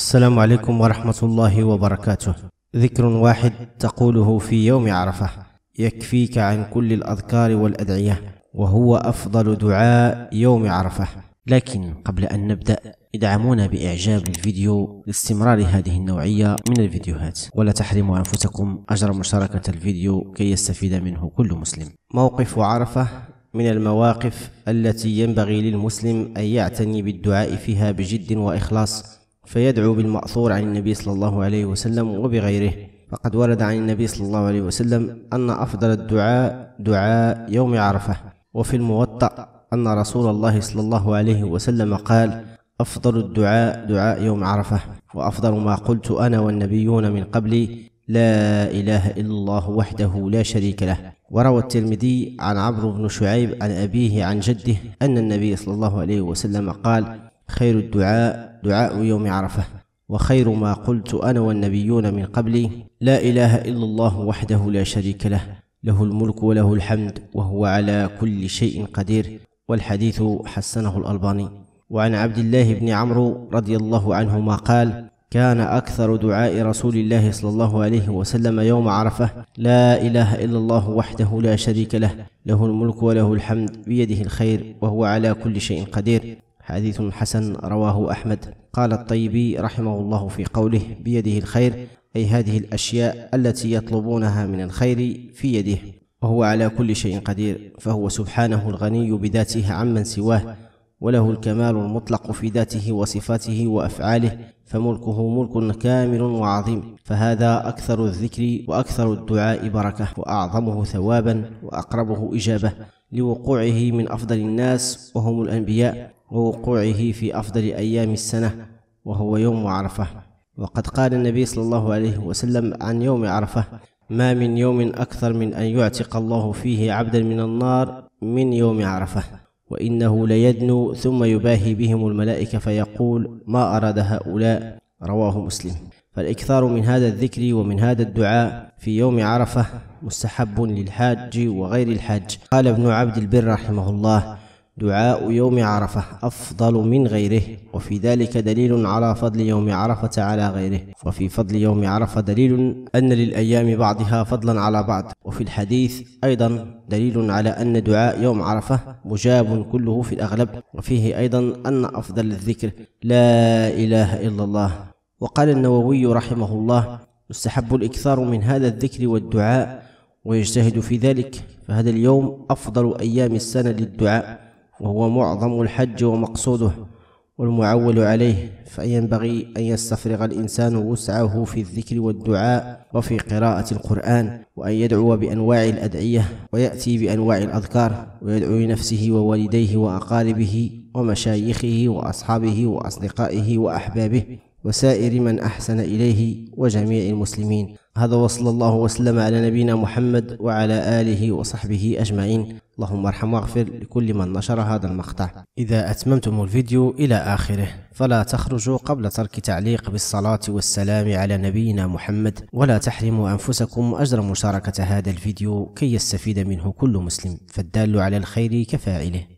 السلام عليكم ورحمة الله وبركاته ذكر واحد تقوله في يوم عرفة يكفيك عن كل الأذكار والأدعية وهو أفضل دعاء يوم عرفة لكن قبل أن نبدأ ادعمونا بإعجاب الفيديو لاستمرار هذه النوعية من الفيديوهات ولا تحرموا أنفسكم أجر مشاركة الفيديو كي يستفيد منه كل مسلم موقف عرفة من المواقف التي ينبغي للمسلم أن يعتني بالدعاء فيها بجد وإخلاص فيدعو بالمأثور عن النبي صلى الله عليه وسلم وبغيره فقد ورد عن النبي صلى الله عليه وسلم أن أفضل الدعاء دعاء يوم عرفة وفي الموطأ أن رسول الله صلى الله عليه وسلم قال أفضل الدعاء دعاء يوم عرفة وأفضل ما قلت أنا والنبيون من قبلي لا إله إلا الله وحده لا شريك له وروى الترمذي عن عبد بن شعيب عن أبيه عن جده أن النبي صلى الله عليه وسلم قال خير الدعاء دعاء يوم عرفه وخير ما قلت انا والنبيون من قبلي لا اله الا الله وحده لا شريك له له الملك وله الحمد وهو على كل شيء قدير والحديث حسنه الالباني وعن عبد الله بن عمرو رضي الله عنهما قال كان أكثر دعاء رسول الله صلى الله عليه وسلم يوم عرفة لا إله إلا الله وحده لا شريك له له الملك وله الحمد بيده الخير وهو على كل شيء قدير حديث حسن رواه أحمد قال الطيبي رحمه الله في قوله بيده الخير أي هذه الأشياء التي يطلبونها من الخير في يده وهو على كل شيء قدير فهو سبحانه الغني بذاته عمن سواه وله الكمال المطلق في ذاته وصفاته وافعاله فملكه ملك كامل وعظيم فهذا اكثر الذكر واكثر الدعاء بركه واعظمه ثوابا واقربه اجابه لوقوعه من افضل الناس وهم الانبياء ووقوعه في أفضل أيام السنة وهو يوم عرفة وقد قال النبي صلى الله عليه وسلم عن يوم عرفة ما من يوم أكثر من أن يعتق الله فيه عبدا من النار من يوم عرفة وإنه ليدنو ثم يباهي بهم الملائكة فيقول ما أراد هؤلاء رواه مسلم فالإكثار من هذا الذكر ومن هذا الدعاء في يوم عرفة مستحب للحاج وغير الحاج قال ابن عبد البر رحمه الله دعاء يوم عرفة أفضل من غيره وفي ذلك دليل على فضل يوم عرفة على غيره وفي فضل يوم عرفة دليل أن للأيام بعضها فضلا على بعض وفي الحديث أيضا دليل على أن دعاء يوم عرفة مجاب كله في الأغلب وفيه أيضا أن أفضل الذكر لا إله إلا الله وقال النووي رحمه الله يستحب الإكثار من هذا الذكر والدعاء ويجتهد في ذلك فهذا اليوم أفضل أيام السنة للدعاء وهو معظم الحج ومقصوده والمعول عليه فينبغي أن يستفرغ الإنسان وسعه في الذكر والدعاء وفي قراءة القرآن وأن يدعو بأنواع الأدعية ويأتي بأنواع الأذكار ويدعو لنفسه ووالديه وأقاربه ومشايخه وأصحابه وأصدقائه وأحبابه وسائر من أحسن إليه وجميع المسلمين هذا وصلى الله وسلم على نبينا محمد وعلى آله وصحبه أجمعين اللهم ارحم واغفر لكل من نشر هذا المقطع إذا أتممتم الفيديو إلى آخره فلا تخرجوا قبل ترك تعليق بالصلاة والسلام على نبينا محمد ولا تحرموا أنفسكم أجر مشاركة هذا الفيديو كي يستفيد منه كل مسلم فالدال على الخير كفاعله